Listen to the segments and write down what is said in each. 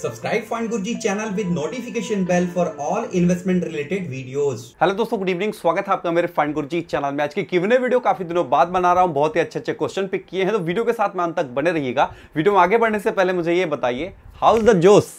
subscribe fund channel with notification bell for all investment related videos hello दोस्तों good evening स्वागत है आपका मेरे फंड चैनल में आज की किवने वीडियो काफी दिनों बाद बना रहा हूं बहुत ही अच्छे अच्छे क्वेश्चन पिक किए हैं तो वीडियो के साथ में अंत तक बने रहिएगा वीडियो में आगे बढ़ने से पहले मुझे ये बताइए हाउस द जोश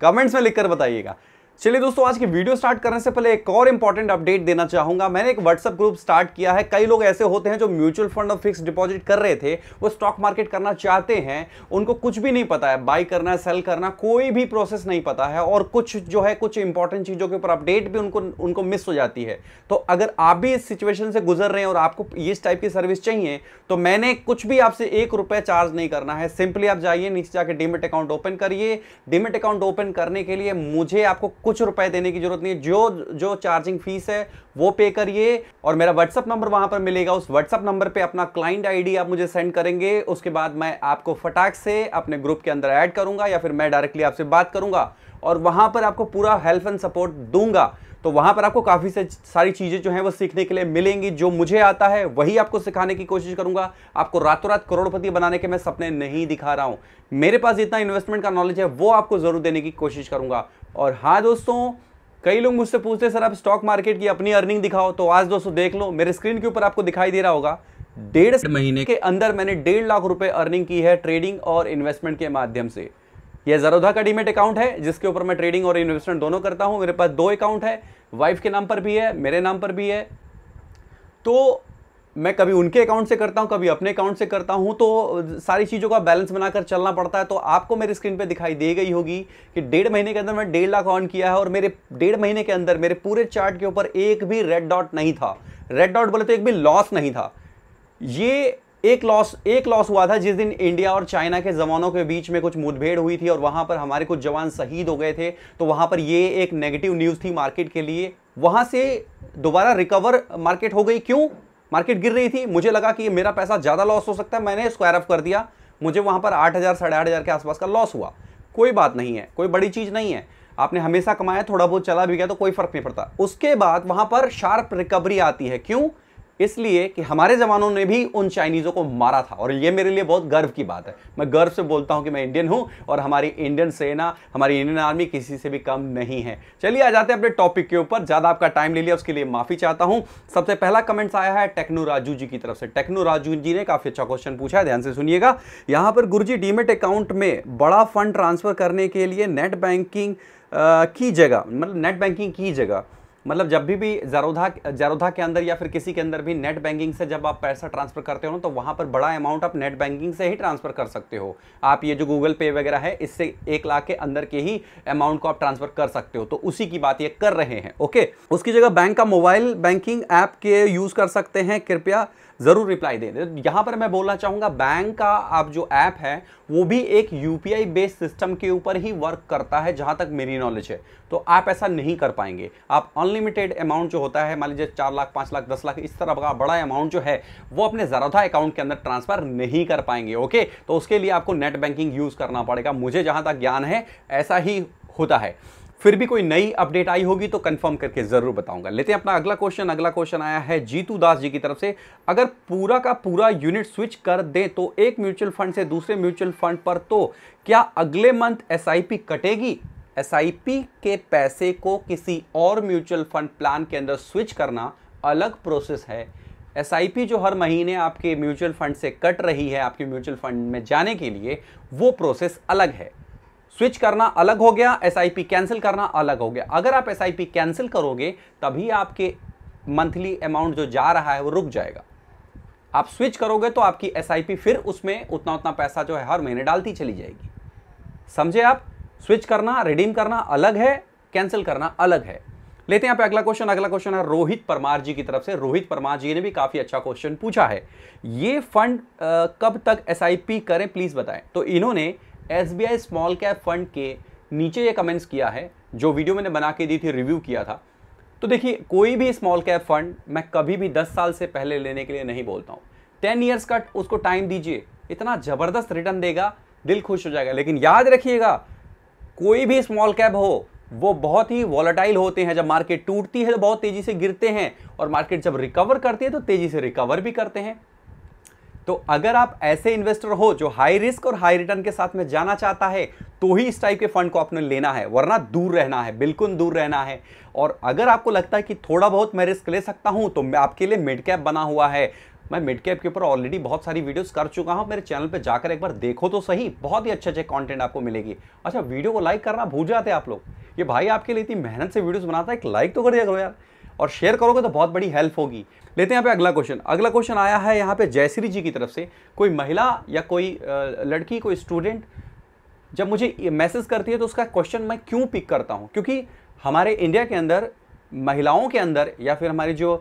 कमेंट्स में लिखकर बताइएगा चलिए दोस्तों आज की वीडियो स्टार्ट करने से पहले एक और इंपॉर्टेंट अपडेट देना चाहूंगा मैंने एक व्हाट्सअप ग्रुप स्टार्ट किया है कई लोग ऐसे होते हैं जो म्यूचुअल फंड और फिक्स डिपॉजिट कर रहे थे वो स्टॉक मार्केट करना चाहते हैं उनको कुछ भी नहीं पता है बाई करना सेल करना कोई भी प्रोसेस नहीं पता है और कुछ जो है कुछ इंपॉर्टेंट चीज़ों के ऊपर अपडेट भी उनको उनको मिस हो जाती है तो अगर आप भी इस सिचुएशन से गुजर रहे हैं और आपको इस टाइप की सर्विस चाहिए तो मैंने कुछ भी आपसे एक रुपया चार्ज नहीं करना है सिंपली आप जाइए नीचे जाके डिमिट अकाउंट ओपन करिए डिमिट अकाउंट ओपन करने के लिए मुझे आपको कुछ रुपए देने की जरूरत नहीं है जो जो चार्जिंग फीस है वो पे करिए और मेरा व्हाट्सअप नंबर वहां पर मिलेगा उस व्हाट्सअप नंबर पे अपना क्लाइंट आईडी आप मुझे सेंड करेंगे उसके बाद मैं आपको फटाक से अपने ग्रुप के अंदर ऐड करूंगा या फिर मैं डायरेक्टली आपसे बात करूंगा और वहां पर आपको पूरा हेल्प एंड सपोर्ट दूंगा तो वहां पर आपको काफ़ी सारी चीज़ें जो है वो सीखने के लिए मिलेंगी जो मुझे आता है वही आपको सिखाने की कोशिश करूंगा आपको रातों रात करोड़पति बनाने के मैं सपने नहीं दिखा रहा हूं मेरे पास जितना इन्वेस्टमेंट का नॉलेज है वो आपको ज़रूर देने की कोशिश करूंगा और हाँ दोस्तों कई लोग मुझसे पूछते हैं सर आप स्टॉक मार्केट की अपनी अर्निंग दिखाओ तो आज दोस्तों देख लो मेरे स्क्रीन के ऊपर आपको दिखाई दे रहा होगा डेढ़ महीने के अंदर मैंने डेढ़ लाख रुपए अर्निंग की है ट्रेडिंग और इन्वेस्टमेंट के माध्यम से यह जरोधा का डीमेट अकाउंट है जिसके ऊपर मैं ट्रेडिंग और इन्वेस्टमेंट दोनों करता हूँ मेरे पास दो अकाउंट है वाइफ के नाम पर भी है मेरे नाम पर भी है तो मैं कभी उनके अकाउंट से करता हूं कभी अपने अकाउंट से करता हूं तो सारी चीज़ों का बैलेंस बनाकर चलना पड़ता है तो आपको मेरी स्क्रीन पे दिखाई दे गई होगी कि डेढ़ महीने के अंदर मैं डेढ़ लाख ऑन किया है और मेरे डेढ़ महीने के अंदर मेरे पूरे चार्ट के ऊपर एक भी रेड डॉट नहीं था रेड डॉट बोले तो एक भी लॉस नहीं था ये एक लॉस एक लॉस हुआ था जिस दिन इंडिया और चाइना के जवानों के बीच में कुछ मुठभेड़ हुई थी और वहां पर हमारे कुछ जवान शहीद हो गए थे तो वहां पर ये एक नेगेटिव न्यूज़ थी मार्केट के लिए वहां से दोबारा रिकवर मार्केट हो गई क्यों मार्केट गिर रही थी मुझे लगा कि मेरा पैसा ज़्यादा लॉस हो सकता है मैंने स्क्वायर अप कर दिया मुझे वहां पर आठ हज़ार साढ़े आठ हज़ार के आसपास का लॉस हुआ कोई बात नहीं है कोई बड़ी चीज़ नहीं है आपने हमेशा कमाया थोड़ा बहुत चला भी गया तो कोई फर्क नहीं पड़ता उसके बाद वहाँ पर शार्प रिकवरी आती है क्यों इसलिए कि हमारे ज़मानों ने भी उन चाइनीज़ों को मारा था और ये मेरे लिए बहुत गर्व की बात है मैं गर्व से बोलता हूं कि मैं इंडियन हूँ और हमारी इंडियन सेना हमारी इंडियन आर्मी किसी से भी कम नहीं है चलिए आ जाते हैं अपने टॉपिक के ऊपर ज़्यादा आपका टाइम ले लिया उसके लिए माफ़ी चाहता हूँ सबसे पहला कमेंट्स आया है टेक्नो राजू जी की तरफ से टेक्नो राजू जी ने काफ़ी अच्छा क्वेश्चन पूछा है ध्यान से सुनिएगा यहाँ पर गुरुजी डीमेट अकाउंट में बड़ा फंड ट्रांसफ़र करने के लिए नेट बैंकिंग की जगह मतलब नेट बैंकिंग की जगह मतलब जब भी भी जरोधा जरोधा के अंदर या फिर किसी के अंदर भी नेट बैंकिंग से जब आप पैसा ट्रांसफ़र करते हो ना तो वहाँ पर बड़ा अमाउंट आप नेट बैंकिंग से ही ट्रांसफ़र कर सकते हो आप ये जो गूगल पे वगैरह है इससे एक लाख के अंदर के ही अमाउंट को आप ट्रांसफ़र कर सकते हो तो उसी की बात ये कर रहे हैं ओके उसकी जगह बैंक का मोबाइल बैंकिंग ऐप के यूज़ कर सकते हैं कृपया ज़रूर रिप्लाई दे दे यहां पर मैं बोलना चाहूंगा बैंक का आप जो ऐप है वो भी एक यूपीआई बेस्ड सिस्टम के ऊपर ही वर्क करता है जहाँ तक मेरी नॉलेज है तो आप ऐसा नहीं कर पाएंगे आप अनलिमिटेड अमाउंट जो होता है मान लीजिए चार लाख पाँच लाख दस लाख इस तरह का बड़ा अमाउंट जो है वो अपने जराधा अकाउंट के अंदर ट्रांसफर नहीं कर पाएंगे ओके तो उसके लिए आपको नेट बैंकिंग यूज़ करना पड़ेगा मुझे जहाँ तक ज्ञान है ऐसा ही होता है फिर भी कोई नई अपडेट आई होगी तो कंफर्म करके जरूर बताऊंगा लेते हैं अपना अगला क्वेश्चन अगला क्वेश्चन आया है जीतू दास जी की तरफ से अगर पूरा का पूरा यूनिट स्विच कर दें तो एक म्यूचुअल फंड से दूसरे म्यूचुअल फंड पर तो क्या अगले मंथ एस कटेगी एस के पैसे को किसी और म्यूचुअल फंड प्लान के अंदर स्विच करना अलग प्रोसेस है एस जो हर महीने आपके म्यूचुअल फंड से कट रही है आपके म्यूचुअल फंड में जाने के लिए वो प्रोसेस अलग है स्विच करना अलग हो गया एसआईपी कैंसिल करना अलग हो गया अगर आप एसआईपी कैंसिल करोगे तभी आपके मंथली अमाउंट जो जा रहा है वो रुक जाएगा आप स्विच करोगे तो आपकी एसआईपी फिर उसमें उतना उतना पैसा जो है हर महीने डालती चली जाएगी समझे आप स्विच करना रिडीम करना अलग है कैंसिल करना अलग है लेते हैं आप अगला क्वेश्चन अगला क्वेश्चन है रोहित परमार जी की तरफ से रोहित परमार जी ने भी काफी अच्छा क्वेश्चन पूछा है ये फंड कब तक एस करें प्लीज बताएं तो इन्होंने S B I small cap fund के नीचे ये कमेंट्स किया है जो वीडियो मैंने बना के दी थी रिव्यू किया था तो देखिए कोई भी स्मॉल कैप फंड मैं कभी भी दस साल से पहले लेने के लिए नहीं बोलता हूँ टेन ईयर्स का उसको टाइम दीजिए इतना ज़बरदस्त रिटर्न देगा दिल खुश हो जाएगा लेकिन याद रखिएगा कोई भी स्मॉल कैप हो वो बहुत ही वॉलेटाइल होते हैं जब मार्केट टूटती है तो बहुत तेज़ी से गिरते हैं और मार्केट जब रिकवर करती है तो तेज़ी से रिकवर भी करते हैं तो अगर आप ऐसे इन्वेस्टर हो जो हाई रिस्क और हाई रिटर्न के साथ में जाना चाहता है तो ही इस टाइप के फंड को आपने लेना है वरना दूर रहना है बिल्कुल दूर रहना है और अगर आपको लगता है कि थोड़ा बहुत मैं रिस्क ले सकता हूं तो मैं आपके लिए मिड कैप बना हुआ है मैं मिड कैप के ऊपर ऑलरेडी बहुत सारी वीडियोस कर चुका हूं मेरे चैनल पे जाकर एक बार देखो तो सही बहुत ही अच्छे अच्छे कंटेंट आपको मिलेगी अच्छा वीडियो को लाइक करना भूल जाते आप लोग ये भाई आपके लिए इतनी मेहनत से वीडियोस बनाता है एक लाइक तो कर दिया करो यार और शेयर करोगे तो बहुत बड़ी हेल्प होगी लेते हैं यहाँ पे अगला क्वेश्चन अगला क्वेश्चन आया है यहाँ पे जयश्री जी की तरफ से कोई महिला या कोई लड़की कोई स्टूडेंट जब मुझे मैसेज करती है तो उसका क्वेश्चन मैं क्यों पिक करता हूँ क्योंकि हमारे इंडिया के अंदर महिलाओं के अंदर या फिर हमारी जो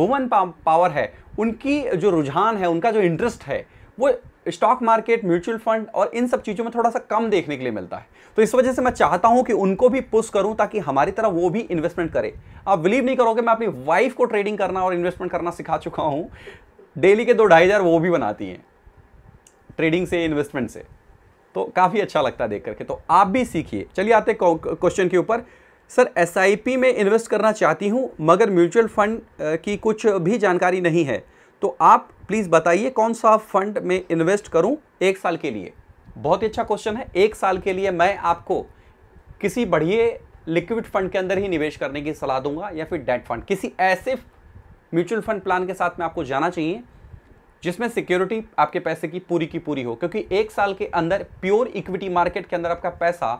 वुमन पावर है उनकी जो रुझान है उनका जो इंटरेस्ट है वो स्टॉक मार्केट म्यूचुअल फंड और इन सब चीज़ों में थोड़ा सा कम देखने के लिए मिलता है तो इस वजह से मैं चाहता हूं कि उनको भी पुश करूं ताकि हमारी तरह वो भी इन्वेस्टमेंट करें आप बिलीव नहीं करोगे मैं अपनी वाइफ को ट्रेडिंग करना और इन्वेस्टमेंट करना सिखा चुका हूं डेली के दो ढाई हज़ार वो भी बनाती हैं ट्रेडिंग से इन्वेस्टमेंट से तो काफ़ी अच्छा लगता है देख करके तो आप भी सीखिए चलिए आते क्वेश्चन के ऊपर सर एस में इन्वेस्ट करना चाहती हूँ मगर म्यूचुअल फंड की कुछ भी जानकारी नहीं है तो आप प्लीज़ बताइए कौन सा फंड में इन्वेस्ट करूं एक साल के लिए बहुत ही अच्छा क्वेश्चन है एक साल के लिए मैं आपको किसी बढ़िए लिक्विड फंड के अंदर ही निवेश करने की सलाह दूंगा या फिर डेट फंड किसी ऐसे म्यूचुअल फंड प्लान के साथ में आपको जाना चाहिए जिसमें सिक्योरिटी आपके पैसे की पूरी की पूरी हो क्योंकि एक साल के अंदर प्योर इक्विटी मार्केट के अंदर आपका पैसा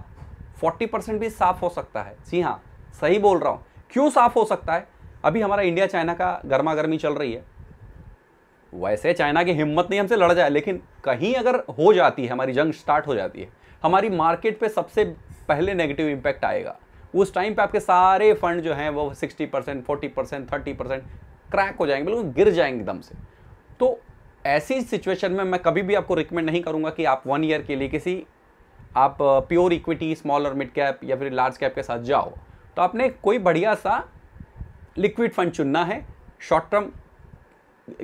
40 परसेंट भी साफ हो सकता है जी हाँ सही बोल रहा हूँ क्यों साफ हो सकता है अभी हमारा इंडिया चाइना का गर्मा गर्मी चल रही है वैसे चाइना की हिम्मत नहीं हमसे लड़ जाए लेकिन कहीं अगर हो जाती है हमारी जंग स्टार्ट हो जाती है हमारी मार्केट पे सबसे पहले नेगेटिव इम्पैक्ट आएगा उस टाइम पे आपके सारे फंड जो हैं वो sixty percent forty percent thirty percent crack हो जाएंगे बिल्कुल गिर जाएंगे एकदम से तो ऐसी सिचुएशन में मैं कभी भी आपको रिकमेंड नहीं करूँगा कि आप वन ईयर के लिए किसी आप प्योर इक्विटी स्मॉल और मिड कैप या फिर लार्ज कैप के साथ जाओ तो आपने कोई बढ़िया सा लिक्विड फंड चुनना है शॉर्ट टर्म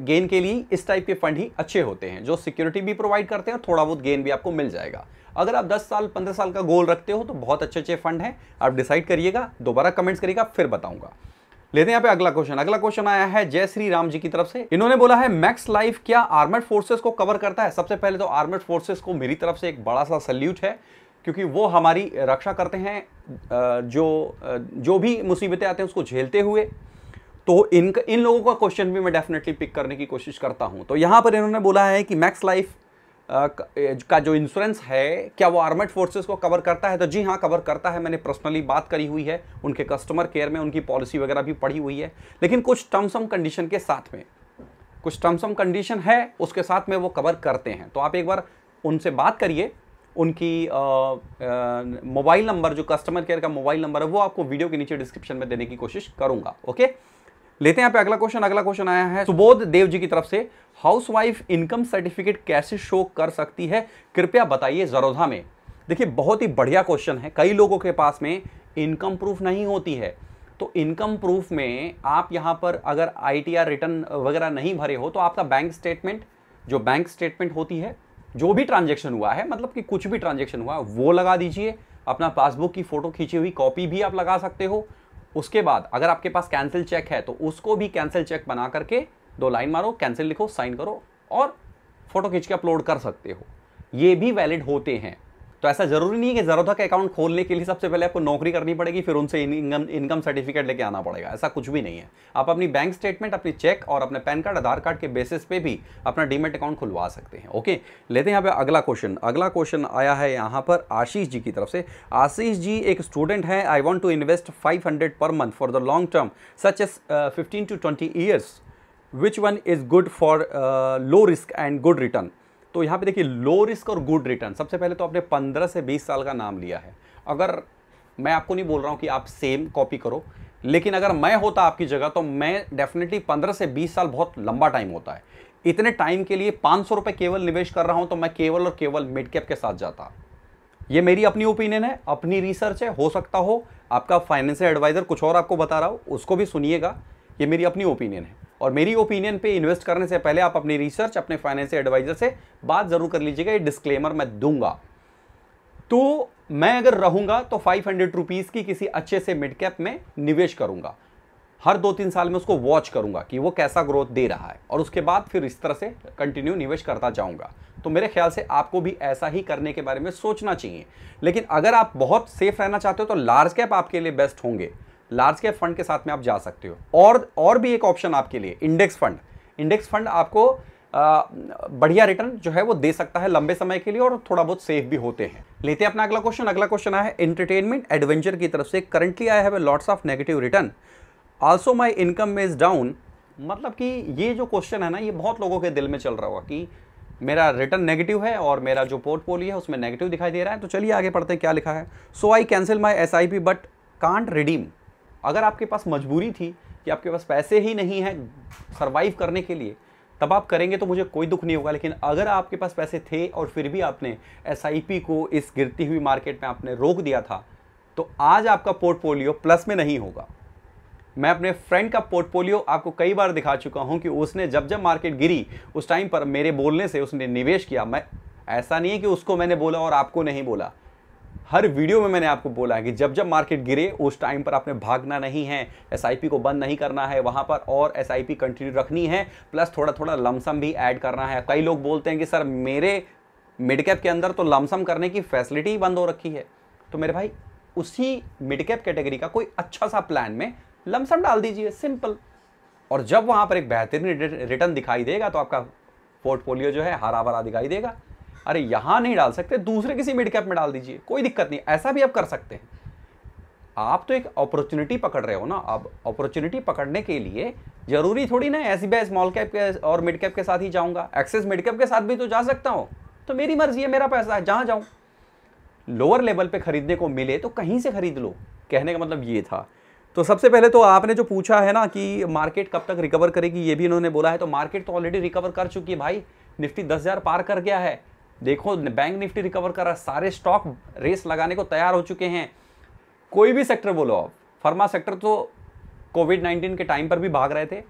गेन के लिए इस टाइप के फंड ही अच्छे होते हैं जो सिक्योरिटी भी प्रोवाइड करते हैं और थोड़ा बहुत गेन भी आपको मिल जाएगा अगर आप 10 साल 15 साल का गोल रखते हो तो बहुत अच्छे अच्छे फंड हैं आप डिसाइड करिएगा दोबारा कमेंट्स करिएगा फिर बताऊंगा लेते हैं यहाँ पे अगला क्वेश्चन अगला क्वेश्चन आया है जय श्री राम जी की तरफ से इन्होंने बोला है मैक्स लाइफ क्या आर्मेड फोर्सेस को कवर करता है सबसे पहले तो आर्मेड फोर्सेस को मेरी तरफ से एक बड़ा सा सल्यूट है क्योंकि वो हमारी रक्षा करते हैं जो जो भी मुसीबतें आते हैं उसको झेलते हुए तो इन इन लोगों का क्वेश्चन भी मैं डेफिनेटली पिक करने की कोशिश करता हूँ तो यहां पर इन्होंने बोला है कि मैक्स लाइफ का जो इंश्योरेंस है क्या वो आर्मड फोर्सेस को कवर करता है तो जी हाँ कवर करता है मैंने पर्सनली बात करी हुई है उनके कस्टमर केयर में उनकी पॉलिसी वगैरह भी पढ़ी हुई है लेकिन कुछ टर्म्स एंड कंडीशन के साथ में कुछ टर्म्स एंड कंडीशन है उसके साथ में वो कवर करते हैं तो आप एक बार उनसे बात करिए उनकी मोबाइल नंबर जो कस्टमर केयर का मोबाइल नंबर है वो आपको वीडियो के नीचे डिस्क्रिप्शन में देने की कोशिश करूँगा ओके लेते हैं पे अगला क्वेश्चन अगला क्वेश्चन आया है सुबोध देव जी की तरफ से हाउसवाइफ इनकम सर्टिफिकेट कैसे शो कर सकती है कृपया बताइए जरोधा में देखिए बहुत ही बढ़िया क्वेश्चन है कई लोगों के पास में इनकम प्रूफ नहीं होती है तो इनकम प्रूफ में आप यहां पर अगर आई रिटर्न वगैरह नहीं भरे हो तो आपका बैंक स्टेटमेंट जो बैंक स्टेटमेंट होती है जो भी ट्रांजेक्शन हुआ है मतलब कि कुछ भी ट्रांजेक्शन हुआ वो लगा दीजिए अपना पासबुक की फ़ोटो खींची हुई कॉपी भी आप लगा सकते हो उसके बाद अगर आपके पास कैंसिल चेक है तो उसको भी कैंसिल चेक बना करके दो लाइन मारो कैंसिल लिखो साइन करो और फोटो खींच के अपलोड कर सकते हो ये भी वैलिड होते हैं तो ऐसा जरूरी नहीं है कि जरूरत का अकाउंट खोलने के लिए सबसे पहले आपको नौकरी करनी पड़ेगी फिर उनसे इनकम इनकम सर्टिफिकेट लेके आना पड़ेगा ऐसा कुछ भी नहीं है आप अपनी बैंक स्टेटमेंट अपनी चेक और अपने पैन कार्ड आधार कार्ड के बेसिस पे भी अपना डीमेट अकाउंट खुलवा सकते हैं ओके लेते हैं यहाँ पे अगला क्वेश्चन अगला क्वेश्चन आया है यहाँ पर आशीष जी की तरफ से आशीष जी एक स्टूडेंट है I want to invest five per month for the long term such as fifteen to twenty years which one is good for low risk and good return तो यहाँ पे देखिए लो रिस्क और गुड रिटर्न सबसे पहले तो आपने 15 से 20 साल का नाम लिया है अगर मैं आपको नहीं बोल रहा हूँ कि आप सेम कॉपी करो लेकिन अगर मैं होता आपकी जगह तो मैं डेफिनेटली 15 से 20 साल बहुत लंबा टाइम होता है इतने टाइम के लिए पाँच सौ केवल निवेश कर रहा हूँ तो मैं केवल और केवल मिड कैप के साथ जाता ये मेरी अपनी ओपिनियन है अपनी रिसर्च है हो सकता हो आपका फाइनेंशियल एडवाइज़र कुछ और आपको बता रहा हो उसको भी सुनिएगा ये मेरी अपनी ओपिनियन है और मेरी ओपिनियन पे इन्वेस्ट करने से पहले आप अपनी रिसर्च अपने फाइनेंशियल एडवाइजर से बात ज़रूर कर लीजिएगा ये डिस्क्लेमर मैं दूंगा तो मैं अगर रहूंगा तो फाइव हंड्रेड रुपीज़ की किसी अच्छे से मिड कैप में निवेश करूंगा हर दो तीन साल में उसको वॉच करूंगा कि वो कैसा ग्रोथ दे रहा है और उसके बाद फिर इस तरह से कंटिन्यू निवेश करता जाऊंगा तो मेरे ख्याल से आपको भी ऐसा ही करने के बारे में सोचना चाहिए लेकिन अगर आप बहुत सेफ रहना चाहते हो तो लार्ज कैप आपके लिए बेस्ट होंगे लार्ज कैप फंड के साथ में आप जा सकते हो और और भी एक ऑप्शन आपके लिए इंडेक्स फंड इंडेक्स फंड आपको बढ़िया रिटर्न जो है वो दे सकता है लंबे समय के लिए और थोड़ा बहुत सेफ भी होते हैं लेते हैं अपना अगला क्वेश्चन अगला क्वेश्चन आया है एंटरटेनमेंट एडवेंचर की तरफ से currently I have lots of negative return also my income is down मतलब कि ये जो क्वेश्चन है ना ये बहुत लोगों के दिल में चल रहा होगा कि मेरा रिटर्न नेगेटिव है और मेरा जो पोर्टफोलियो है उसमें नेगेटिव दिखाई दे रहा है तो चलिए आगे पढ़ते हैं क्या लिखा है so I cancel my S I P but can't redeem अगर आपके पास मजबूरी थी कि आपके पास पैसे ही नहीं हैं सर्वाइव करने के लिए तब आप करेंगे तो मुझे कोई दुख नहीं होगा लेकिन अगर आपके पास पैसे थे और फिर भी आपने एस को इस गिरती हुई मार्केट में आपने रोक दिया था तो आज आपका पोर्टफोलियो प्लस में नहीं होगा मैं अपने फ्रेंड का पोर्टफोलियो आपको कई बार दिखा चुका हूं कि उसने जब जब मार्केट गिरी उस टाइम पर मेरे बोलने से उसने निवेश किया मैं ऐसा नहीं है कि उसको मैंने बोला और आपको नहीं बोला हर वीडियो में मैंने आपको बोला है कि जब जब मार्केट गिरे उस टाइम पर आपने भागना नहीं है एस को बंद नहीं करना है वहाँ पर और एस कंटिन्यू रखनी है प्लस थोड़ा थोड़ा लमसम भी ऐड करना है कई लोग बोलते हैं कि सर मेरे मिड कैप के अंदर तो लमसम करने की फैसिलिटी ही बंद हो रखी है तो मेरे भाई उसी मिड कैप कैटेगरी का कोई अच्छा सा प्लान में लमसम डाल दीजिए सिंपल और जब वहाँ पर एक बेहतरीन रिटर्न दिखाई देगा तो आपका पोर्टफोलियो जो है हरा भरा दिखाई देगा अरे यहाँ नहीं डाल सकते दूसरे किसी मिड कैप में डाल दीजिए कोई दिक्कत नहीं ऐसा भी आप कर सकते हैं आप तो एक अपॉर्चुनिटी पकड़ रहे हो ना अब अपॉर्चुनिटी पकड़ने के लिए जरूरी थोड़ी ना एस बी स्मॉल कैप के और मिड कैप के साथ ही जाऊँगा एक्सेस मिड कैप के साथ भी तो जा सकता हूँ तो मेरी मर्जी है मेरा पैसा है जहाँ जाऊँ लोअर लेवल पे खरीदने को मिले तो कहीं से खरीद लो कहने का मतलब ये था तो सबसे पहले तो आपने जो पूछा है ना कि मार्केट कब तक रिकवर करेगी ये भी इन्होंने बोला है तो मार्केट तो ऑलरेडी रिकवर कर चुकी है भाई निफ्टी दस हज़ार पार कर गया है देखो बैंक निफ्टी रिकवर कर रहा है सारे स्टॉक रेस लगाने को तैयार हो चुके हैं कोई भी सेक्टर बोलो आप फार्मा सेक्टर तो कोविड नाइन्टीन के टाइम पर भी भाग रहे थे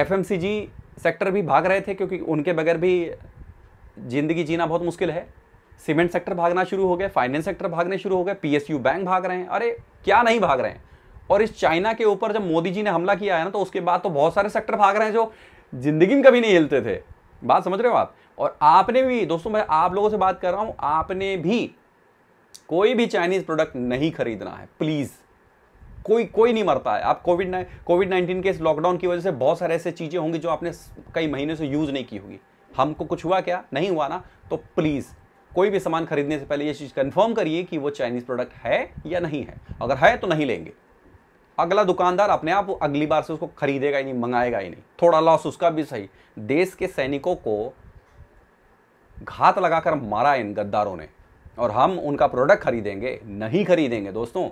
एफ सेक्टर भी भाग रहे थे क्योंकि उनके बगैर भी ज़िंदगी जीना बहुत मुश्किल है सीमेंट सेक्टर भागना शुरू हो गया फाइनेंस सेक्टर भागने शुरू हो गए पी बैंक भाग रहे हैं अरे क्या नहीं भाग रहे हैं और इस चाइना के ऊपर जब मोदी जी ने हमला किया है ना तो उसके बाद तो बहुत सारे सेक्टर भाग रहे हैं जो ज़िंदगी में कभी नहीं हिलते थे बात समझ रहे हो आप और आपने भी दोस्तों मैं आप लोगों से बात कर रहा हूँ आपने भी कोई भी चाइनीज प्रोडक्ट नहीं खरीदना है प्लीज़ कोई कोई नहीं मरता है आप कोविड कोविड नाइन्टीन के इस लॉकडाउन की वजह से बहुत सारे ऐसे चीज़ें होंगी जो आपने कई महीने से यूज़ नहीं की होगी हमको कुछ हुआ क्या नहीं हुआ ना तो प्लीज़ कोई भी सामान खरीदने से पहले ये चीज़ कंफर्म करिए कि वो चाइनीज़ प्रोडक्ट है या नहीं है अगर है तो नहीं लेंगे अगला दुकानदार अपने आप अगली बार से उसको खरीदेगा ही नहीं मंगाएगा ही नहीं थोड़ा लॉस उसका भी सही देश के सैनिकों को घात लगाकर मारा इन गद्दारों ने और हम उनका प्रोडक्ट खरीदेंगे नहीं खरीदेंगे दोस्तों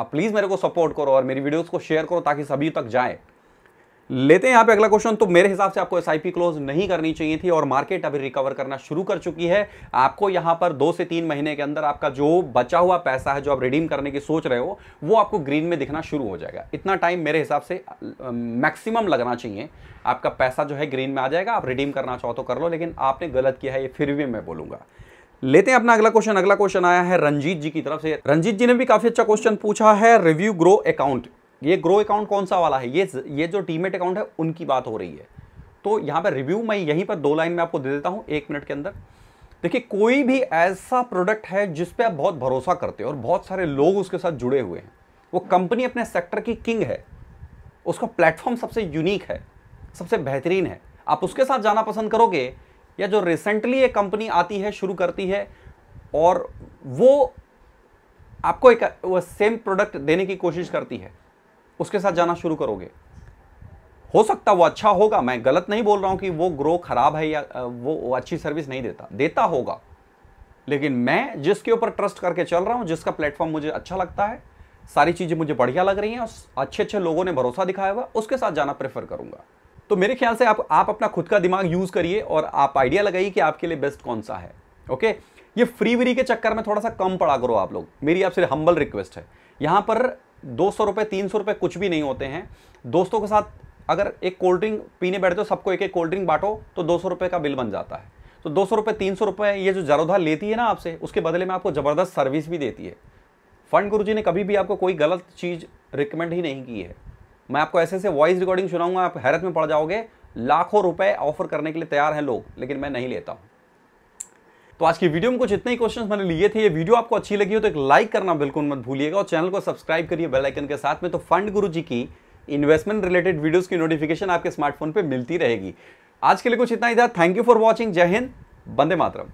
आप प्लीज़ मेरे को सपोर्ट करो और मेरी वीडियोस को शेयर करो ताकि सभी तक जाए लेते हैं यहाँ पे अगला क्वेश्चन तो मेरे हिसाब से आपको एस क्लोज नहीं करनी चाहिए थी और मार्केट अभी रिकवर करना शुरू कर चुकी है आपको यहाँ पर दो से तीन महीने के अंदर आपका जो बचा हुआ पैसा है जो आप रिडीम करने की सोच रहे हो वो आपको ग्रीन में दिखना शुरू हो जाएगा इतना टाइम मेरे हिसाब से मैक्सिमम लगना चाहिए आपका पैसा जो है ग्रीन में आ जाएगा आप रिडीम करना चाहो तो कर लो लेकिन आपने गलत किया है ये फिर भी मैं बोलूंगा लेते हैं अपना अगला क्वेश्चन अगला क्वेश्चन आया है रंजीत जी की तरफ से रंजीत जी ने भी काफी अच्छा क्वेश्चन पूछा है रिव्यू ग्रो अकाउंट ये ग्रो अकाउंट कौन सा वाला है ये ये जो डीमेट अकाउंट है उनकी बात हो रही है तो यहाँ पर रिव्यू मैं यहीं पर दो लाइन में आपको दे देता हूँ एक मिनट के अंदर देखिए कोई भी ऐसा प्रोडक्ट है जिस पर आप बहुत भरोसा करते हो और बहुत सारे लोग उसके साथ जुड़े हुए हैं वो कंपनी अपने सेक्टर की किंग है उसका प्लेटफॉर्म सबसे यूनिक है सबसे बेहतरीन है आप उसके साथ जाना पसंद करोगे या जो रिसेंटली ये कंपनी आती है शुरू करती है और वो आपको एक वो सेम प्रोडक्ट देने की कोशिश करती है उसके साथ जाना शुरू करोगे हो सकता वो अच्छा होगा मैं गलत नहीं बोल रहा हूं कि वो ग्रो खराब है या वो अच्छी सर्विस नहीं देता देता होगा लेकिन मैं जिसके ऊपर ट्रस्ट करके चल रहा हूं जिसका प्लेटफॉर्म मुझे अच्छा लगता है सारी चीज़ें मुझे बढ़िया लग रही हैं और अच्छे अच्छे लोगों ने भरोसा दिखाया हुआ उसके साथ जाना प्रेफर करूंगा तो मेरे ख्याल से आप आप अपना खुद का दिमाग यूज़ करिए और आप आइडिया लगाइए कि आपके लिए बेस्ट कौन सा है ओके ये फ्री वरी के चक्कर में थोड़ा सा कम पड़ा करो आप लोग मेरी आपसे हम्बल रिक्वेस्ट है यहां पर दो सौ रुपये तीन सौ रुपये कुछ भी नहीं होते हैं दोस्तों के साथ अगर एक कोल्ड ड्रिंक पीने बैठते हो सबको एक एक कोल्ड ड्रिंक बांटो तो दो सौ रुपये का बिल बन जाता है तो दो सौ रुपये तीन सौ रुपये ये जो जरोधा लेती है ना आपसे उसके बदले में आपको ज़बरदस्त सर्विस भी देती है फंड गुरु जी ने कभी भी आपको कोई गलत चीज़ रिकमेंड ही नहीं की है मैं आपको ऐसे ऐसे वॉइस रिकॉर्डिंग सुनाऊंगा आप हैरत में पड़ जाओगे लाखों रुपए ऑफर करने के लिए तैयार हैं लोग लेकिन मैं नहीं लेता हूँ तो आज की वीडियो में कुछ इतने ही क्वेश्चन मैंने लिए थे ये वीडियो आपको अच्छी लगी हो तो एक लाइक करना बिल्कुल मत भूलिएगा और चैनल को सब्सक्राइब करिए बेल आइकन के साथ में तो फंड गुरु जी की इन्वेस्टमेंट रिलेटेड वीडियोस की नोटिफिकेशन आपके स्मार्टफोन पे मिलती रहेगी आज के लिए कुछ इतना ही था थैंक यू फॉर वॉचिंग जय हिंद बंदे मातरम